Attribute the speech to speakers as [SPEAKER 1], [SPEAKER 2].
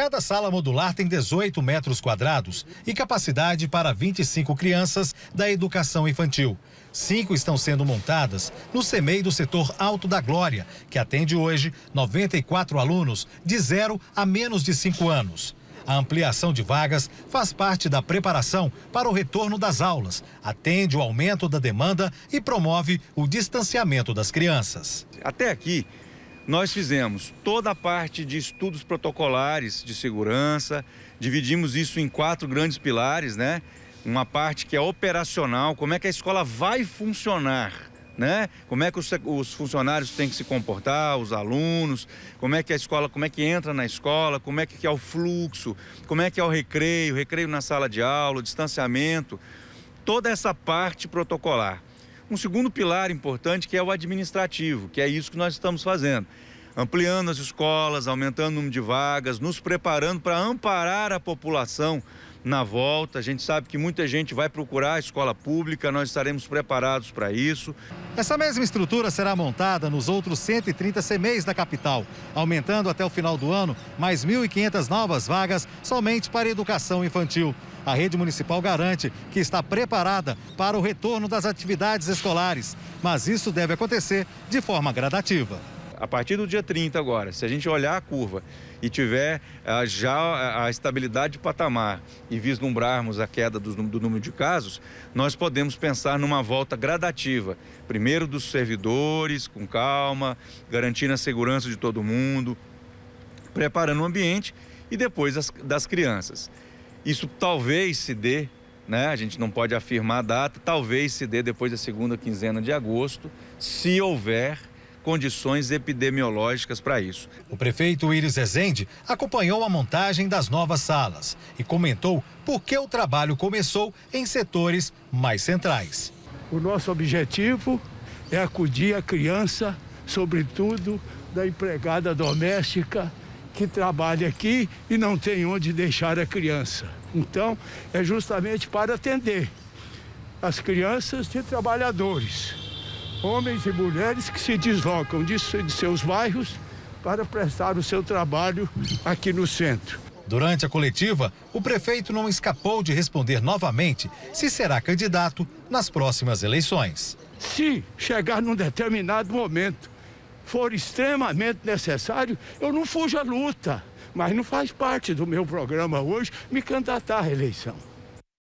[SPEAKER 1] Cada sala modular tem 18 metros quadrados e capacidade para 25 crianças da educação infantil. Cinco estão sendo montadas no CEMEI do setor Alto da Glória, que atende hoje 94 alunos de zero a menos de 5 anos. A ampliação de vagas faz parte da preparação para o retorno das aulas, atende o aumento da demanda e promove o distanciamento das crianças.
[SPEAKER 2] Até aqui, nós fizemos toda a parte de estudos protocolares de segurança, dividimos isso em quatro grandes pilares, né? Uma parte que é operacional, como é que a escola vai funcionar, né? Como é que os, os, funcionários têm que se comportar, os alunos, como é que a escola, como é que entra na escola, como é que é o fluxo, como é que é o recreio, recreio na sala de aula, distanciamento, toda essa parte protocolar um segundo pilar importante que é o administrativo, que é isso que nós estamos fazendo. Ampliando as escolas, aumentando o número de vagas, nos preparando para amparar a população na volta. A gente sabe que muita gente vai procurar a escola pública, nós estaremos preparados para isso.
[SPEAKER 1] Essa mesma estrutura será montada nos outros 130 CMEs da capital, aumentando até o final do ano mais 1.500 novas vagas somente para educação infantil. A rede municipal garante que está preparada para o retorno das atividades escolares, mas isso deve acontecer de forma gradativa
[SPEAKER 2] a partir do dia 30 agora, se a gente olhar a curva e tiver ah, já a estabilidade de patamar e vislumbrarmos a queda do, do número de casos, nós podemos pensar numa volta gradativa. Primeiro dos servidores, com calma, garantindo a segurança de todo mundo, preparando o ambiente e depois as, das crianças. Isso talvez se dê, né? A gente não pode afirmar a data, talvez se dê depois da segunda quinzena de agosto, se houver condições epidemiológicas para isso. O prefeito Iris Rezende
[SPEAKER 1] acompanhou a montagem das novas salas e comentou por que o trabalho começou em setores
[SPEAKER 3] mais centrais. O nosso objetivo é acudir a criança, sobretudo da empregada doméstica que trabalha aqui e não tem onde deixar a criança. Então, é justamente para atender as crianças de trabalhadores homens e mulheres que se deslocam de, de seus bairros para prestar o seu trabalho aqui no centro. Durante a coletiva, o prefeito não escapou de responder novamente se será candidato nas
[SPEAKER 1] próximas eleições.
[SPEAKER 3] Se chegar num determinado momento for extremamente necessário, eu não fujo à luta, mas não faz parte do meu programa hoje me candidatar à eleição.